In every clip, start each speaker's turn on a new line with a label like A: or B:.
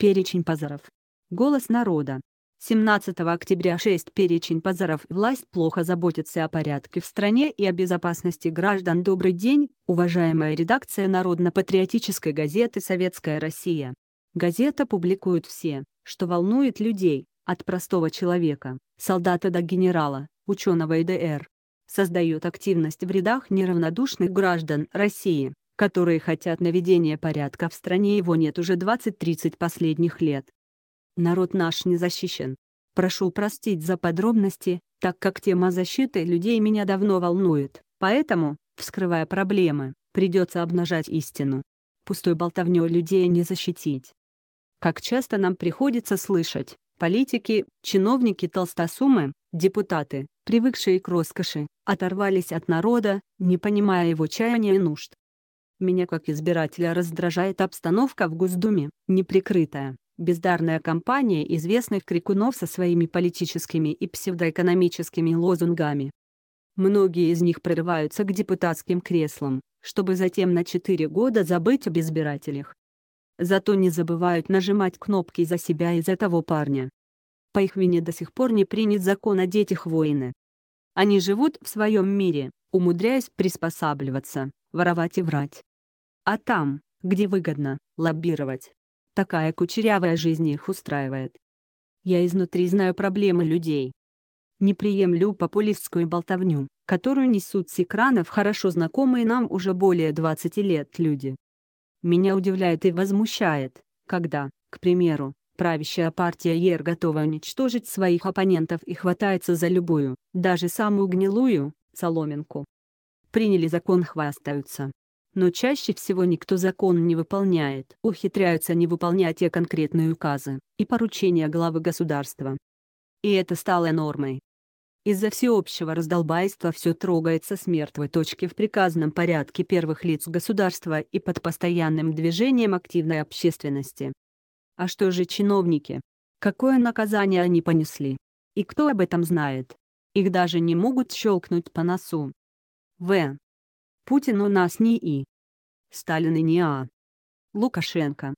A: Перечень позоров. Голос народа. 17 октября 6 перечень позоров власть плохо заботится о порядке в стране и о безопасности граждан. Добрый день, уважаемая редакция Народно-патриотической газеты «Советская Россия». Газета публикует все, что волнует людей, от простого человека, солдата до генерала, ученого и ДР. Создает активность в рядах неравнодушных граждан России которые хотят наведения порядка в стране, его нет уже 20-30 последних лет. Народ наш не защищен. Прошу простить за подробности, так как тема защиты людей меня давно волнует, поэтому, вскрывая проблемы, придется обнажать истину. Пустой болтовнёй людей не защитить. Как часто нам приходится слышать, политики, чиновники толстосумы, депутаты, привыкшие к роскоши, оторвались от народа, не понимая его чаяния и нужд. Меня как избирателя раздражает обстановка в Госдуме, неприкрытая, бездарная кампания известных крикунов со своими политическими и псевдоэкономическими лозунгами. Многие из них прорываются к депутатским креслам, чтобы затем на 4 года забыть об избирателях. Зато не забывают нажимать кнопки за себя и за того парня. По их вине до сих пор не принят закон о детях воины. Они живут в своем мире, умудряясь приспосабливаться, воровать и врать. А там, где выгодно, лоббировать. Такая кучерявая жизнь их устраивает. Я изнутри знаю проблемы людей. Не приемлю популистскую болтовню, которую несут с экранов хорошо знакомые нам уже более 20 лет люди. Меня удивляет и возмущает, когда, к примеру, правящая партия ЕР готова уничтожить своих оппонентов и хватается за любую, даже самую гнилую, соломинку. Приняли закон хвастаются, но чаще всего никто закон не выполняет, ухитряются не выполнять те конкретные указы и поручения главы государства. И это стало нормой. Из-за всеобщего раздолбайства все трогается с мертвой точки в приказном порядке первых лиц государства и под постоянным движением активной общественности. А что же чиновники? Какое наказание они понесли? И кто об этом знает? Их даже не могут щелкнуть по носу. В. Путин у нас не И. Сталин и не А. Лукашенко.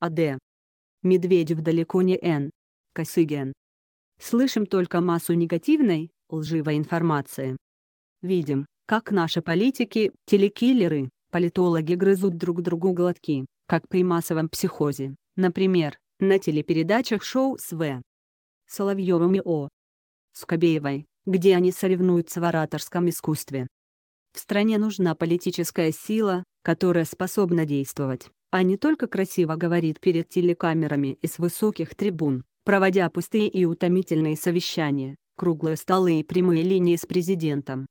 A: а д, Медведев далеко не Н. Косыгин. Слышим только массу негативной, лживой информации. Видим, как наши политики, телекиллеры, политологи грызут друг другу глотки, как при массовом психозе, например, на телепередачах шоу СВ. Соловьевым и О. Скобеевой, где они соревнуются в ораторском искусстве. В стране нужна политическая сила, которая способна действовать, а не только красиво говорит перед телекамерами и с высоких трибун, проводя пустые и утомительные совещания, круглые столы и прямые линии с президентом.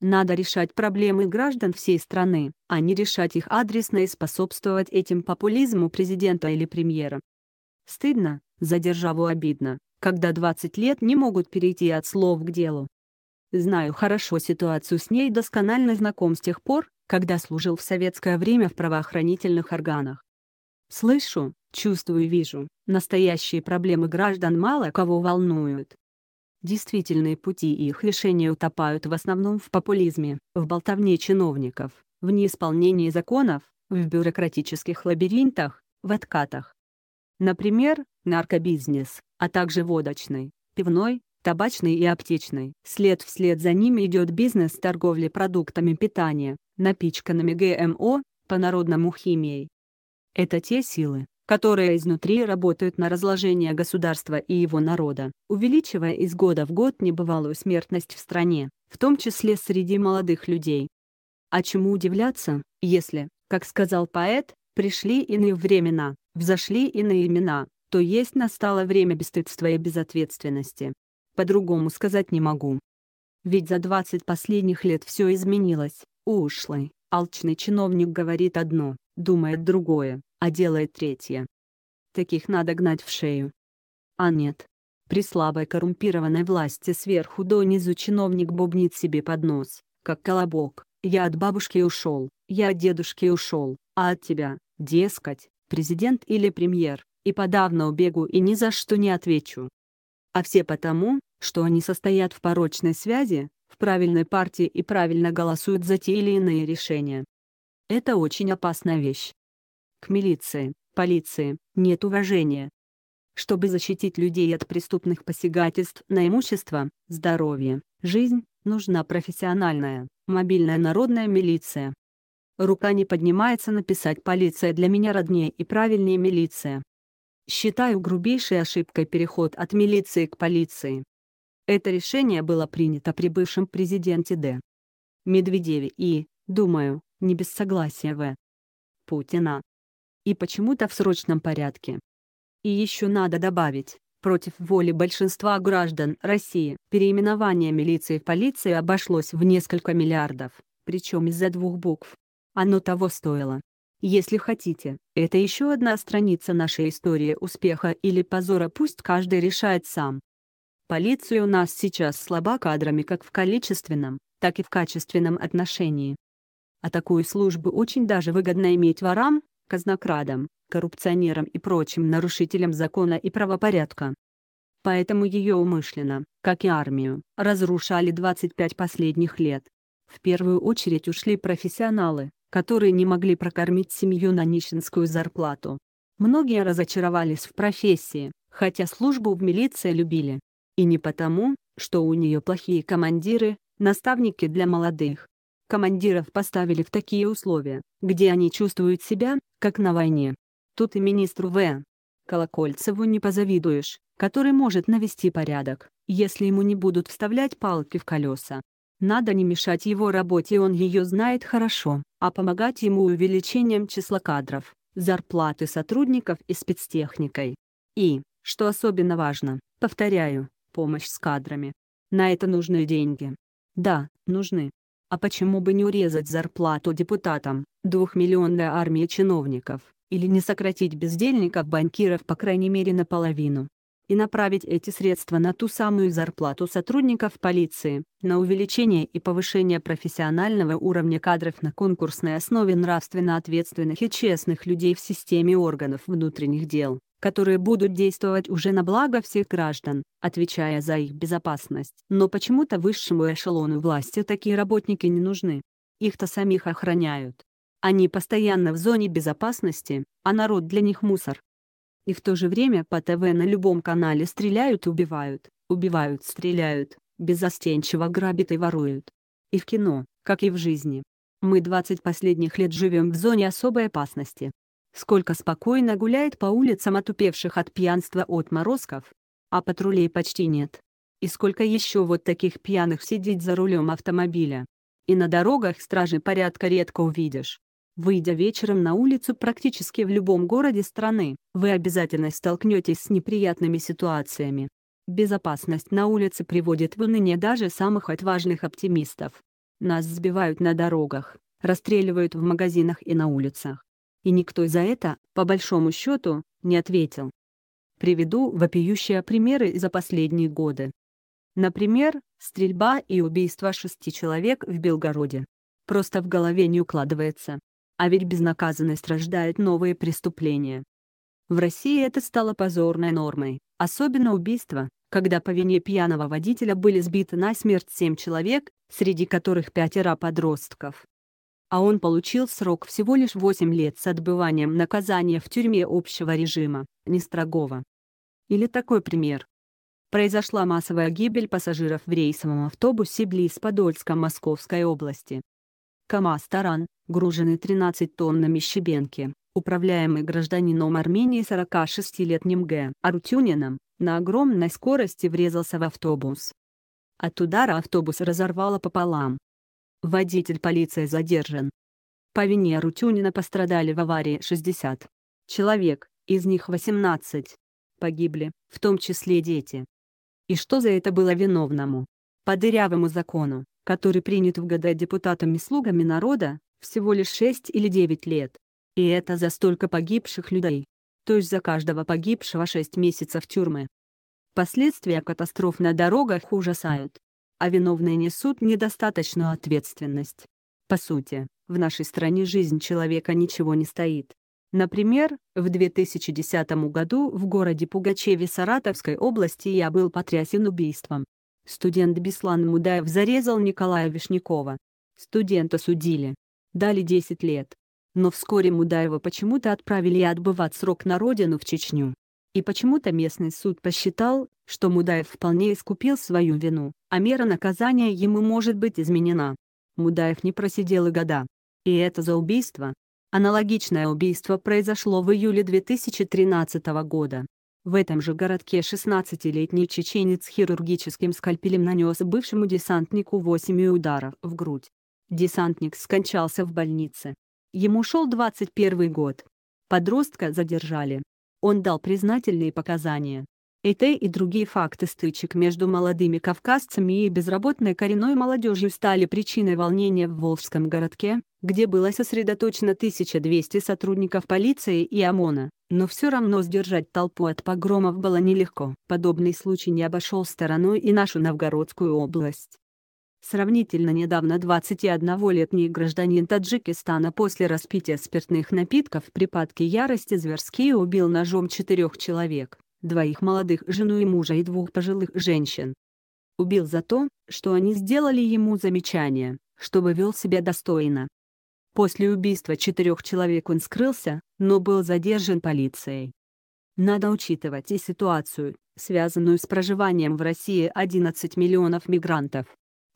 A: Надо решать проблемы граждан всей страны, а не решать их адресно и способствовать этим популизму президента или премьера. Стыдно, за державу обидно, когда 20 лет не могут перейти от слов к делу. Знаю хорошо ситуацию с ней, досконально знаком с тех пор, когда служил в советское время в правоохранительных органах. Слышу, чувствую, вижу, настоящие проблемы граждан мало кого волнуют. Действительные пути их решения утопают в основном в популизме, в болтовне чиновников, в неисполнении законов, в бюрократических лабиринтах, в откатах. Например, наркобизнес, а также водочный, пивной, табачной и аптечной. След вслед за ними идет бизнес торговли продуктами питания, напичканными ГМО, по-народному химией. Это те силы, которые изнутри работают на разложение государства и его народа, увеличивая из года в год небывалую смертность в стране, в том числе среди молодых людей. А чему удивляться, если, как сказал поэт, пришли иные времена, взошли иные имена, то есть настало время бесстыдства и безответственности. По-другому сказать не могу. Ведь за 20 последних лет все изменилось. Ушлый, алчный чиновник говорит одно, думает другое, а делает третье. Таких надо гнать в шею. А нет. При слабой коррумпированной власти сверху донизу чиновник бубнит себе под нос, как колобок. «Я от бабушки ушел, я от дедушки ушел, а от тебя, дескать, президент или премьер, и подавно убегу и ни за что не отвечу, а все потому, что они состоят в порочной связи, в правильной партии и правильно голосуют за те или иные решения. Это очень опасная вещь. К милиции, полиции, нет уважения. Чтобы защитить людей от преступных посягательств на имущество, здоровье, жизнь, нужна профессиональная, мобильная народная милиция. Рука не поднимается написать «Полиция для меня роднее и правильнее милиция». Считаю грубейшей ошибкой переход от милиции к полиции. Это решение было принято при бывшем президенте Д. Медведеве и, думаю, не без согласия В. Путина. И почему-то в срочном порядке. И еще надо добавить, против воли большинства граждан России переименование милиции в полицию обошлось в несколько миллиардов, причем из-за двух букв. Оно того стоило. Если хотите, это еще одна страница нашей истории успеха или позора, пусть каждый решает сам. Полиция у нас сейчас слаба кадрами как в количественном, так и в качественном отношении. А такую службу очень даже выгодно иметь ворам, казнокрадам, коррупционерам и прочим нарушителям закона и правопорядка. Поэтому ее умышленно, как и армию, разрушали 25 последних лет. В первую очередь ушли профессионалы, которые не могли прокормить семью на нищенскую зарплату. Многие разочаровались в профессии, хотя службу в милиции любили. И не потому, что у нее плохие командиры, наставники для молодых. Командиров поставили в такие условия, где они чувствуют себя, как на войне. Тут и министру В. Колокольцеву не позавидуешь, который может навести порядок, если ему не будут вставлять палки в колеса. Надо не мешать его работе, он ее знает хорошо, а помогать ему увеличением числа кадров, зарплаты сотрудников и спецтехникой. И, что особенно важно, повторяю, помощь с кадрами. На это нужны деньги. Да, нужны. А почему бы не урезать зарплату депутатам, двухмиллионная армия чиновников, или не сократить бездельников банкиров по крайней мере наполовину? и направить эти средства на ту самую зарплату сотрудников полиции, на увеличение и повышение профессионального уровня кадров на конкурсной основе нравственно ответственных и честных людей в системе органов внутренних дел, которые будут действовать уже на благо всех граждан, отвечая за их безопасность. Но почему-то высшему эшелону власти такие работники не нужны. Их-то самих охраняют. Они постоянно в зоне безопасности, а народ для них мусор. И в то же время по ТВ на любом канале стреляют и убивают, убивают, стреляют, безостенчиво грабят и воруют. И в кино, как и в жизни. Мы 20 последних лет живем в зоне особой опасности. Сколько спокойно гуляет по улицам отупевших от пьянства отморозков. А патрулей почти нет. И сколько еще вот таких пьяных сидеть за рулем автомобиля. И на дорогах стражи порядка редко увидишь. Выйдя вечером на улицу практически в любом городе страны, вы обязательно столкнетесь с неприятными ситуациями. Безопасность на улице приводит в уныние даже самых отважных оптимистов. Нас сбивают на дорогах, расстреливают в магазинах и на улицах. И никто за это, по большому счету, не ответил. Приведу вопиющие примеры за последние годы. Например, стрельба и убийство шести человек в Белгороде. Просто в голове не укладывается. А ведь безнаказанность рождает новые преступления. В России это стало позорной нормой, особенно убийство, когда по вине пьяного водителя были сбиты на смерть семь человек, среди которых пятеро подростков. А он получил срок всего лишь 8 лет с отбыванием наказания в тюрьме общего режима, не строгого. Или такой пример. Произошла массовая гибель пассажиров в рейсовом автобусе близ Подольска Московской области. КАМАЗ «Таран» груженный 13 тоннами щебенки, управляемый гражданином Армении 46-летним Г. Арутюнином, на огромной скорости врезался в автобус. От удара автобус разорвало пополам. Водитель полиции задержан. По вине Арутюнина пострадали в аварии 60 человек, из них 18 погибли, в том числе дети. И что за это было виновному? По дырявому закону, который принят в года депутатами-слугами народа, всего лишь 6 или 9 лет. И это за столько погибших людей. То есть за каждого погибшего 6 месяцев тюрьмы. Последствия катастроф на дорогах ужасают. А виновные несут недостаточную ответственность. По сути, в нашей стране жизнь человека ничего не стоит. Например, в 2010 году в городе Пугачеве Саратовской области я был потрясен убийством. Студент Беслан Мудаев зарезал Николая Вишнякова. Студента судили дали 10 лет. Но вскоре Мудаева почему-то отправили отбывать срок на родину в Чечню. И почему-то местный суд посчитал, что Мудаев вполне искупил свою вину, а мера наказания ему может быть изменена. Мудаев не просидел и года. И это за убийство. Аналогичное убийство произошло в июле 2013 года. В этом же городке 16-летний чеченец хирургическим скальпелем нанес бывшему десантнику 8 ударов в грудь. Десантник скончался в больнице. Ему шел 21 год. Подростка задержали. Он дал признательные показания. Это и другие факты стычек между молодыми кавказцами и безработной коренной молодежью стали причиной волнения в Волжском городке, где было сосредоточено 1200 сотрудников полиции и ОМОНа, но все равно сдержать толпу от погромов было нелегко. Подобный случай не обошел стороной и нашу Новгородскую область сравнительно недавно 21-летний гражданин Таджикистана после распития спиртных напитков в припадке ярости зверски убил ножом четырех человек, двоих молодых жену и мужа и двух пожилых женщин. Убил за то, что они сделали ему замечание, чтобы вел себя достойно. После убийства четырех человек он скрылся, но был задержан полицией. Надо учитывать и ситуацию, связанную с проживанием в России 11 миллионов мигрантов.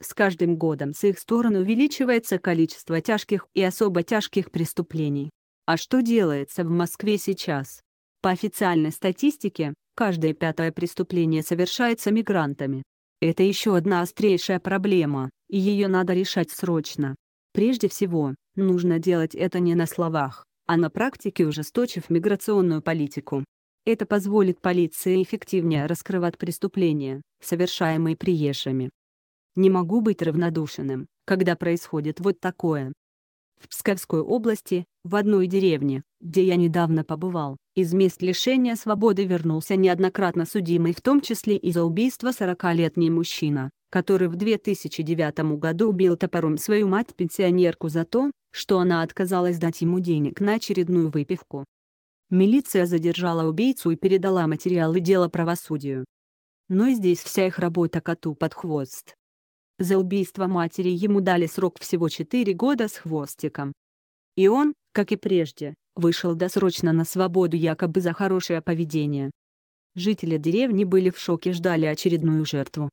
A: С каждым годом с их сторон увеличивается количество тяжких и особо тяжких преступлений. А что делается в Москве сейчас? По официальной статистике, каждое пятое преступление совершается мигрантами. Это еще одна острейшая проблема, и ее надо решать срочно. Прежде всего, нужно делать это не на словах, а на практике ужесточив миграционную политику. Это позволит полиции эффективнее раскрывать преступления, совершаемые приезжими. Не могу быть равнодушным, когда происходит вот такое. В Псковской области, в одной деревне, где я недавно побывал, из мест лишения свободы вернулся неоднократно судимый в том числе и за убийство 40-летний мужчина, который в 2009 году убил топором свою мать-пенсионерку за то, что она отказалась дать ему денег на очередную выпивку. Милиция задержала убийцу и передала материалы дела правосудию. Но здесь вся их работа коту под хвост. За убийство матери ему дали срок всего 4 года с хвостиком. И он, как и прежде, вышел досрочно на свободу якобы за хорошее поведение. Жители деревни были в шоке ждали очередную жертву.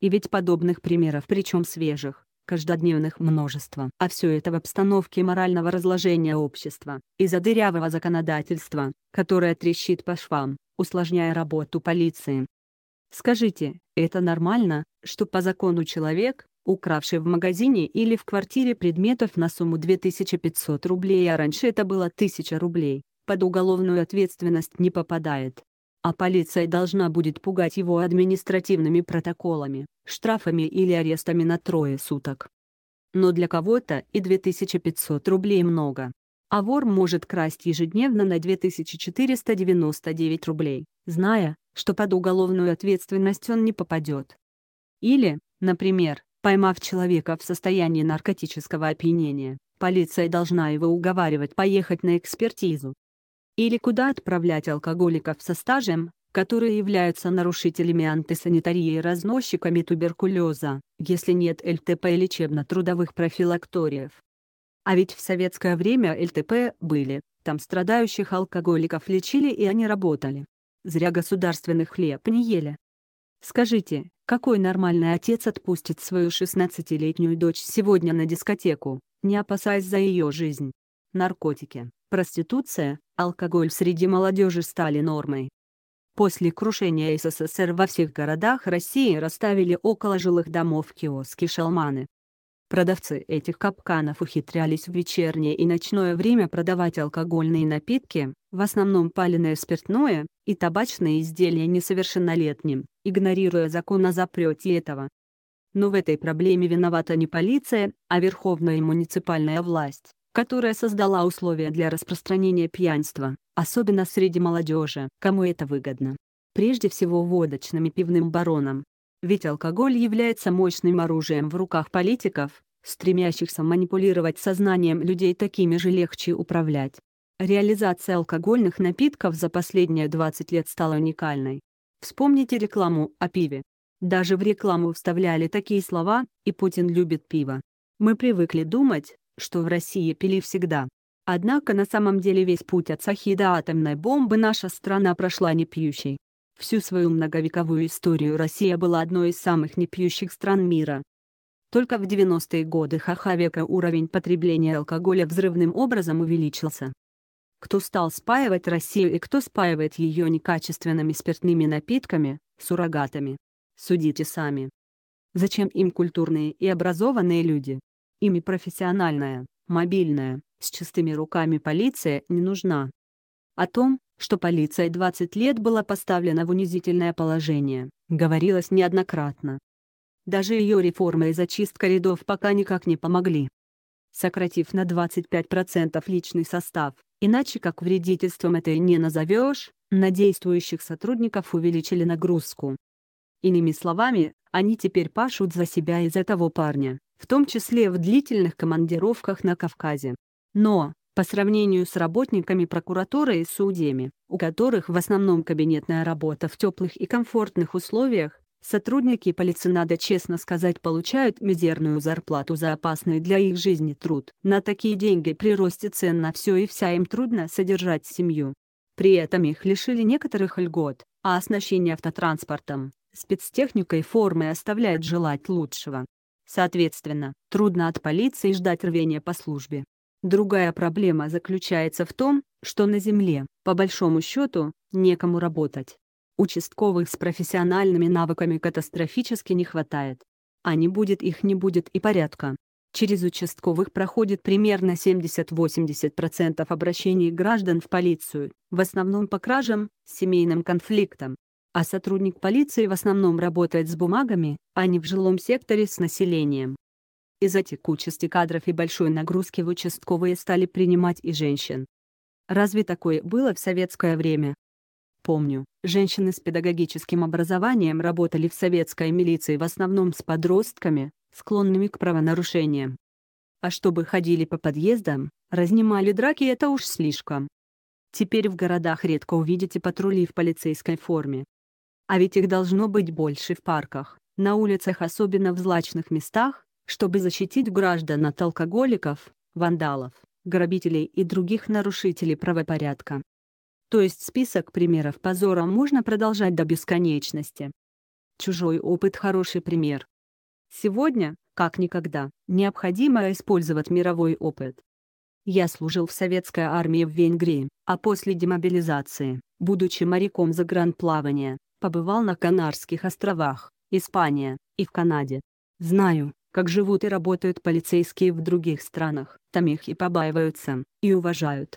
A: И ведь подобных примеров причем свежих, каждодневных множество. А все это в обстановке морального разложения общества, из-за дырявого законодательства, которое трещит по швам, усложняя работу полиции. Скажите, это нормально? что по закону человек, укравший в магазине или в квартире предметов на сумму 2500 рублей, а раньше это было 1000 рублей, под уголовную ответственность не попадает. А полиция должна будет пугать его административными протоколами, штрафами или арестами на трое суток. Но для кого-то и 2500 рублей много. А вор может красть ежедневно на 2499 рублей, зная, что под уголовную ответственность он не попадет. Или, например, поймав человека в состоянии наркотического опьянения, полиция должна его уговаривать поехать на экспертизу. Или куда отправлять алкоголиков со стажем, которые являются нарушителями антисанитарии и разносчиками туберкулеза, если нет ЛТП лечебно-трудовых профилакториев. А ведь в советское время ЛТП были, там страдающих алкоголиков лечили и они работали. Зря государственных хлеб не ели. Скажите, какой нормальный отец отпустит свою 16-летнюю дочь сегодня на дискотеку, не опасаясь за ее жизнь? Наркотики, проституция, алкоголь среди молодежи стали нормой. После крушения СССР во всех городах России расставили около жилых домов киоски-шалманы. Продавцы этих капканов ухитрялись в вечернее и ночное время продавать алкогольные напитки, в основном паленое спиртное и табачные изделия несовершеннолетним, игнорируя закон о запрете этого. Но в этой проблеме виновата не полиция, а верховная муниципальная власть, которая создала условия для распространения пьянства, особенно среди молодежи, кому это выгодно. Прежде всего водочным и пивным баронам. Ведь алкоголь является мощным оружием в руках политиков, стремящихся манипулировать сознанием людей такими же легче управлять, Реализация алкогольных напитков за последние 20 лет стала уникальной. Вспомните рекламу о пиве. Даже в рекламу вставляли такие слова «И Путин любит пиво». Мы привыкли думать, что в России пили всегда. Однако на самом деле весь путь от Сахи до атомной бомбы наша страна прошла не пьющей. Всю свою многовековую историю Россия была одной из самых непьющих стран мира. Только в 90-е годы ха-ха века уровень потребления алкоголя взрывным образом увеличился. Кто стал спаивать Россию и кто спаивает ее некачественными спиртными напитками, суррогатами? Судите сами. Зачем им культурные и образованные люди? Им и профессиональная, мобильная, с чистыми руками полиция не нужна. О том, что полиция 20 лет была поставлена в унизительное положение, говорилось неоднократно. Даже ее реформа и зачистка рядов пока никак не помогли. Сократив на 25% личный состав, Иначе как вредительством это не назовешь, на действующих сотрудников увеличили нагрузку. Иными словами, они теперь пашут за себя из этого парня, в том числе в длительных командировках на Кавказе. Но, по сравнению с работниками прокуратуры и судьями, у которых в основном кабинетная работа в теплых и комфортных условиях, Сотрудники полиции, надо честно сказать, получают мизерную зарплату за опасный для их жизни труд. На такие деньги при росте цен на все и вся им трудно содержать семью. При этом их лишили некоторых льгот, а оснащение автотранспортом, спецтехникой и формой оставляет желать лучшего. Соответственно, трудно от полиции ждать рвения по службе. Другая проблема заключается в том, что на Земле, по большому счету, некому работать участковых с профессиональными навыками катастрофически не хватает. А не будет их не будет и порядка. Через участковых проходит примерно 70-80% обращений граждан в полицию, в основном по кражам, семейным конфликтам. А сотрудник полиции в основном работает с бумагами, а не в жилом секторе с населением. Из-за текучести кадров и большой нагрузки в участковые стали принимать и женщин. Разве такое было в советское время? Помню, женщины с педагогическим образованием работали в советской милиции в основном с подростками, склонными к правонарушениям. А чтобы ходили по подъездам, разнимали драки — это уж слишком. Теперь в городах редко увидите патрули в полицейской форме. А ведь их должно быть больше в парках, на улицах, особенно в злачных местах, чтобы защитить граждан от алкоголиков, вандалов, грабителей и других нарушителей правопорядка. То есть список примеров позора можно продолжать до бесконечности. Чужой опыт – хороший пример. Сегодня, как никогда, необходимо использовать мировой опыт. Я служил в советской армии в Венгрии, а после демобилизации, будучи моряком за гранд-плавание, побывал на Канарских островах, Испания и в Канаде. Знаю, как живут и работают полицейские в других странах, там их и побаиваются, и уважают,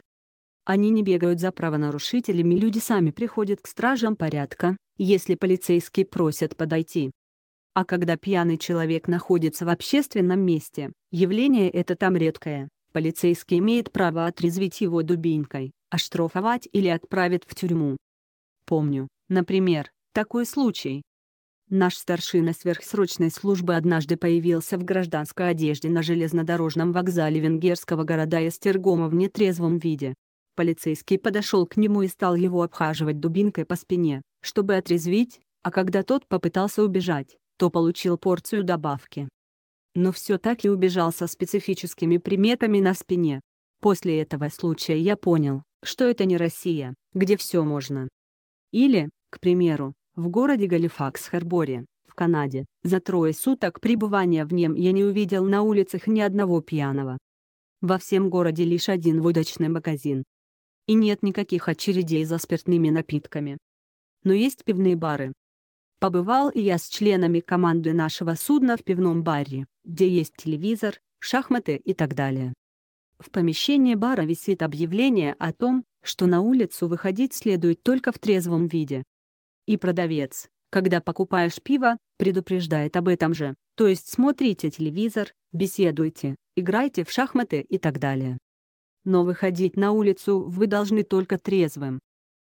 A: они не бегают за правонарушителями, люди сами приходят к стражам порядка, если полицейские просят подойти. А когда пьяный человек находится в общественном месте, явление это там редкое. Полицейский имеет право отрезвить его дубинкой, оштрафовать или отправить в тюрьму. Помню, например, такой случай. Наш старшина сверхсрочной службы однажды появился в гражданской одежде на железнодорожном вокзале венгерского города Эстергома в нетрезвом виде. Полицейский подошел к нему и стал его обхаживать дубинкой по спине, чтобы отрезвить, а когда тот попытался убежать, то получил порцию добавки. Но все так и убежал со специфическими приметами на спине. После этого случая я понял, что это не Россия, где все можно. Или, к примеру, в городе Галифакс-Харборе, в Канаде, за трое суток пребывания в нем я не увидел на улицах ни одного пьяного. Во всем городе лишь один водочный магазин, и нет никаких очередей за спиртными напитками. Но есть пивные бары. Побывал и я с членами команды нашего судна в пивном баре, где есть телевизор, шахматы и так далее. В помещении бара висит объявление о том, что на улицу выходить следует только в трезвом виде. И продавец, когда покупаешь пиво, предупреждает об этом же, то есть смотрите телевизор, беседуйте, играйте в шахматы и так далее но выходить на улицу вы должны только трезвым.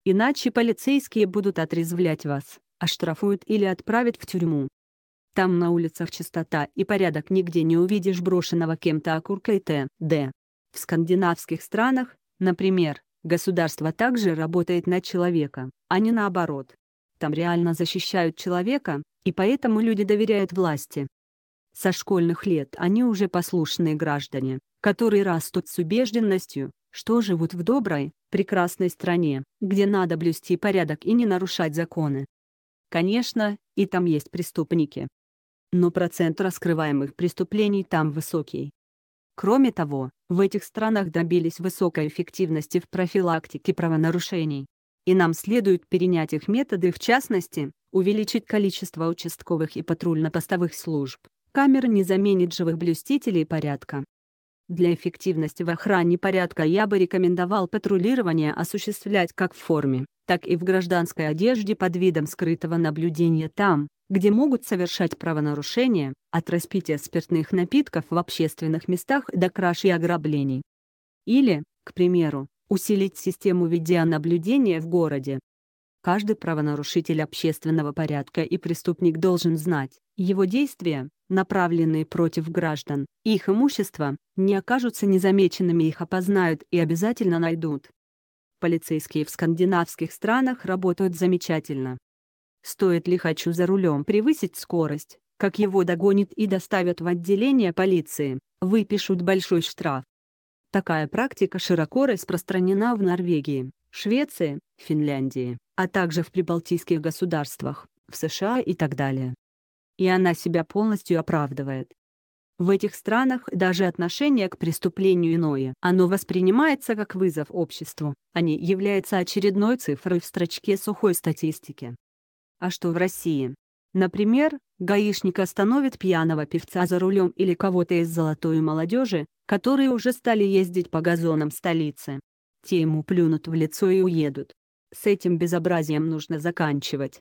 A: Иначе полицейские будут отрезвлять вас, оштрафуют или отправят в тюрьму. Там на улицах чистота и порядок нигде не увидишь брошенного кем-то окурка и т.д. В скандинавских странах, например, государство также работает на человека, а не наоборот. Там реально защищают человека, и поэтому люди доверяют власти со школьных лет они уже послушные граждане, которые растут с убежденностью, что живут в доброй, прекрасной стране, где надо блюсти порядок и не нарушать законы. Конечно, и там есть преступники. Но процент раскрываемых преступлений там высокий. Кроме того, в этих странах добились высокой эффективности в профилактике правонарушений. И нам следует перенять их методы, в частности, увеличить количество участковых и патрульно-постовых служб, камер не заменит живых блюстителей порядка. Для эффективности в охране порядка я бы рекомендовал патрулирование осуществлять как в форме, так и в гражданской одежде под видом скрытого наблюдения там, где могут совершать правонарушения, от распития спиртных напитков в общественных местах до краж и ограблений. Или, к примеру, усилить систему видеонаблюдения в городе. Каждый правонарушитель общественного порядка и преступник должен знать, его действия, направленные против граждан, их имущество, не окажутся незамеченными, их опознают и обязательно найдут. Полицейские в скандинавских странах работают замечательно. Стоит ли хочу за рулем превысить скорость, как его догонят и доставят в отделение полиции, выпишут большой штраф. Такая практика широко распространена в Норвегии, Швеции, Финляндии, а также в прибалтийских государствах, в США и так далее и она себя полностью оправдывает. В этих странах даже отношение к преступлению иное. Оно воспринимается как вызов обществу, а не является очередной цифрой в строчке сухой статистики. А что в России? Например, гаишник остановит пьяного певца за рулем или кого-то из золотой молодежи, которые уже стали ездить по газонам столицы. Те ему плюнут в лицо и уедут. С этим безобразием нужно заканчивать.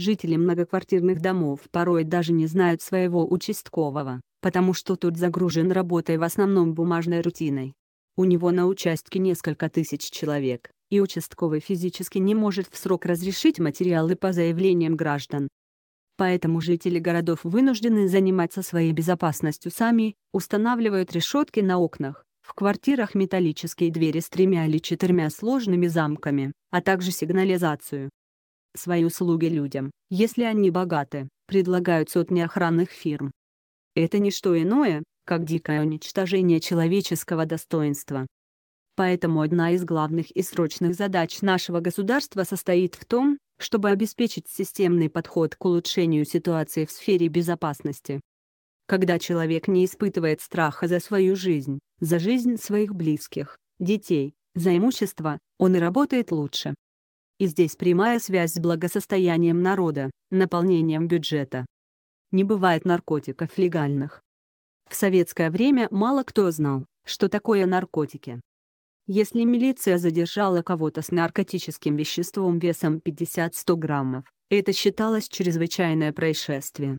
A: Жители многоквартирных домов порой даже не знают своего участкового, потому что тут загружен работой в основном бумажной рутиной. У него на участке несколько тысяч человек, и участковый физически не может в срок разрешить материалы по заявлениям граждан. Поэтому жители городов вынуждены заниматься своей безопасностью сами, устанавливают решетки на окнах, в квартирах металлические двери с тремя или четырьмя сложными замками, а также сигнализацию, свои услуги людям, если они богаты, предлагают сотни охранных фирм. Это не что иное, как дикое уничтожение человеческого достоинства. Поэтому одна из главных и срочных задач нашего государства состоит в том, чтобы обеспечить системный подход к улучшению ситуации в сфере безопасности. Когда человек не испытывает страха за свою жизнь, за жизнь своих близких, детей, за имущество, он и работает лучше. И здесь прямая связь с благосостоянием народа, наполнением бюджета. Не бывает наркотиков легальных. В советское время мало кто знал, что такое наркотики. Если милиция задержала кого-то с наркотическим веществом весом 50-100 граммов, это считалось чрезвычайное происшествие.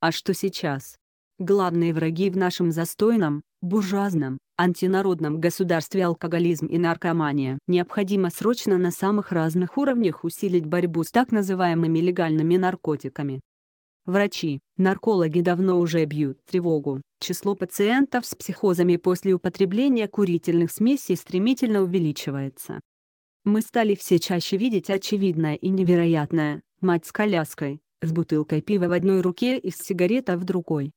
A: А что сейчас? Главные враги в нашем застойном, буржуазном, антинародном государстве алкоголизм и наркомания. Необходимо срочно на самых разных уровнях усилить борьбу с так называемыми легальными наркотиками. Врачи, наркологи давно уже бьют тревогу. Число пациентов с психозами после употребления курительных смесей стремительно увеличивается. Мы стали все чаще видеть очевидное и невероятное, мать с коляской, с бутылкой пива в одной руке и с сигаретой в другой,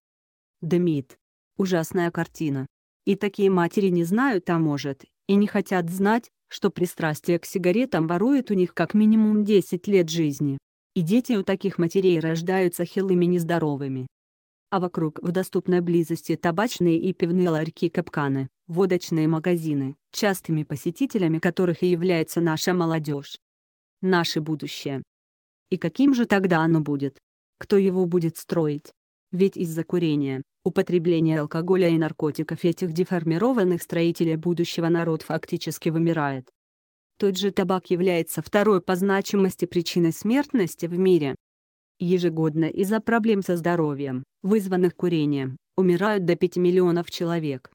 A: дымит. Ужасная картина. И такие матери не знают, а может, и не хотят знать, что пристрастие к сигаретам ворует у них как минимум 10 лет жизни. И дети у таких матерей рождаются хилыми нездоровыми. А вокруг в доступной близости табачные и пивные ларьки-капканы, водочные магазины, частыми посетителями которых и является наша молодежь. Наше будущее. И каким же тогда оно будет? Кто его будет строить? Ведь из-за курения, употребления алкоголя и наркотиков этих деформированных строителей будущего народ фактически вымирает. Тот же табак является второй по значимости причиной смертности в мире. Ежегодно из-за проблем со здоровьем, вызванных курением, умирают до 5 миллионов человек.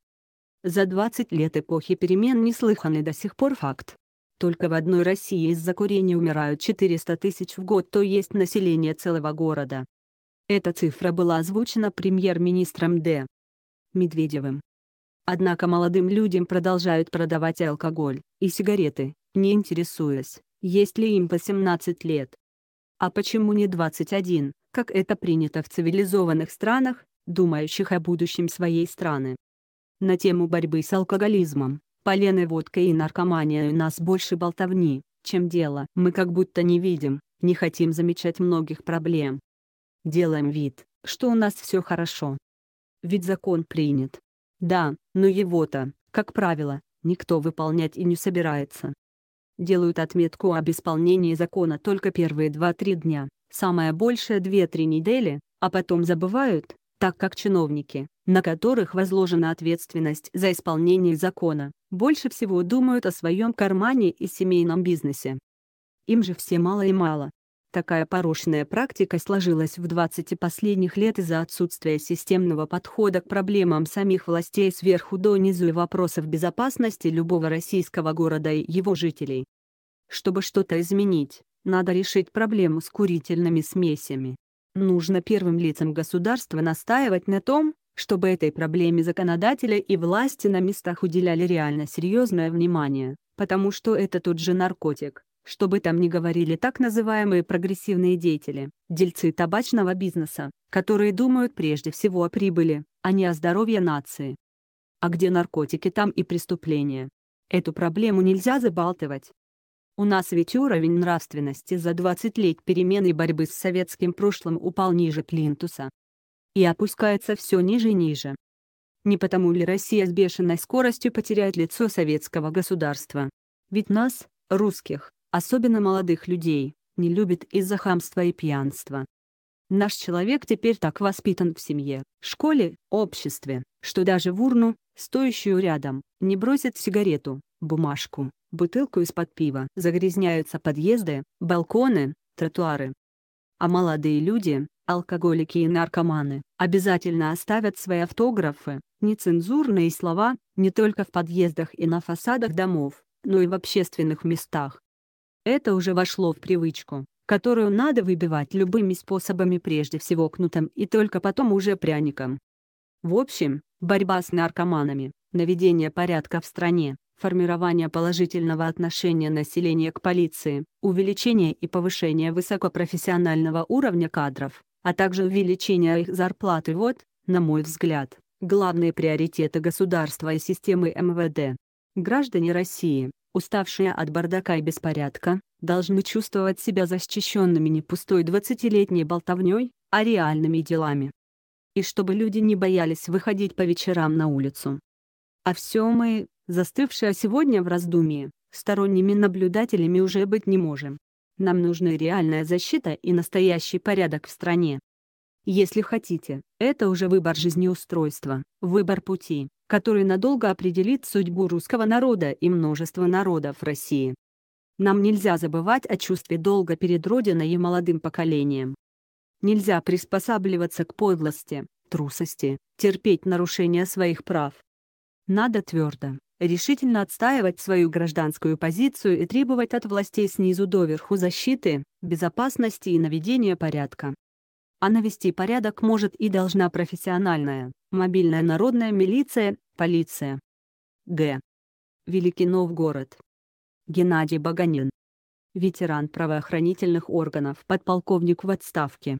A: За 20 лет эпохи перемен неслыханный до сих пор факт. Только в одной России из-за курения умирают 400 тысяч в год, то есть население целого города. Эта цифра была озвучена премьер-министром Д. Медведевым. Однако молодым людям продолжают продавать алкоголь и сигареты, не интересуясь, есть ли им по 17 лет. А почему не 21, как это принято в цивилизованных странах, думающих о будущем своей страны? На тему борьбы с алкоголизмом, поленой водкой и наркоманией у нас больше болтовни, чем дело. Мы как будто не видим, не хотим замечать многих проблем, Делаем вид, что у нас все хорошо. Ведь закон принят. Да, но его-то, как правило, никто выполнять и не собирается. Делают отметку об исполнении закона только первые 2-3 дня, самое большее 2-3 недели, а потом забывают, так как чиновники, на которых возложена ответственность за исполнение закона, больше всего думают о своем кармане и семейном бизнесе. Им же все мало и мало. Такая порочная практика сложилась в 20 последних лет из-за отсутствия системного подхода к проблемам самих властей сверху донизу и вопросов безопасности любого российского города и его жителей. Чтобы что-то изменить, надо решить проблему с курительными смесями. Нужно первым лицам государства настаивать на том, чтобы этой проблеме законодателя и власти на местах уделяли реально серьезное внимание, потому что это тот же наркотик, чтобы там ни говорили так называемые прогрессивные деятели, дельцы табачного бизнеса, которые думают прежде всего о прибыли, а не о здоровье нации. А где наркотики, там и преступления. Эту проблему нельзя забалтывать. У нас ведь уровень нравственности за 20 лет перемен и борьбы с советским прошлым упал ниже Клинтуса. И опускается все ниже и ниже. Не потому ли Россия с бешеной скоростью потеряет лицо советского государства? Ведь нас, русских, особенно молодых людей, не любит из-за хамства и пьянства. Наш человек теперь так воспитан в семье, школе, обществе, что даже в урну, стоящую рядом, не бросит сигарету, бумажку, бутылку из-под пива. Загрязняются подъезды, балконы, тротуары. А молодые люди, алкоголики и наркоманы, обязательно оставят свои автографы, нецензурные слова, не только в подъездах и на фасадах домов, но и в общественных местах. Это уже вошло в привычку, которую надо выбивать любыми способами прежде всего кнутом и только потом уже пряником. В общем, борьба с наркоманами, наведение порядка в стране, формирование положительного отношения населения к полиции, увеличение и повышение высокопрофессионального уровня кадров, а также увеличение их зарплаты – вот, на мой взгляд, главные приоритеты государства и системы МВД. Граждане России, уставшие от бардака и беспорядка, должны чувствовать себя защищенными не пустой 20-летней болтовней, а реальными делами. И чтобы люди не боялись выходить по вечерам на улицу. А все мы, застывшие сегодня в раздумии, сторонними наблюдателями уже быть не можем. Нам нужны реальная защита и настоящий порядок в стране. Если хотите, это уже выбор жизнеустройства, выбор пути, который надолго определит судьбу русского народа и множества народов России. Нам нельзя забывать о чувстве долга перед Родиной и молодым поколением. Нельзя приспосабливаться к подлости, трусости, терпеть нарушение своих прав. Надо твердо, решительно отстаивать свою гражданскую позицию и требовать от властей снизу доверху защиты, безопасности и наведения порядка. А навести порядок может и должна профессиональная, мобильная народная милиция, полиция. Г. Великий Новгород. Геннадий Баганин. Ветеран правоохранительных органов, подполковник в отставке.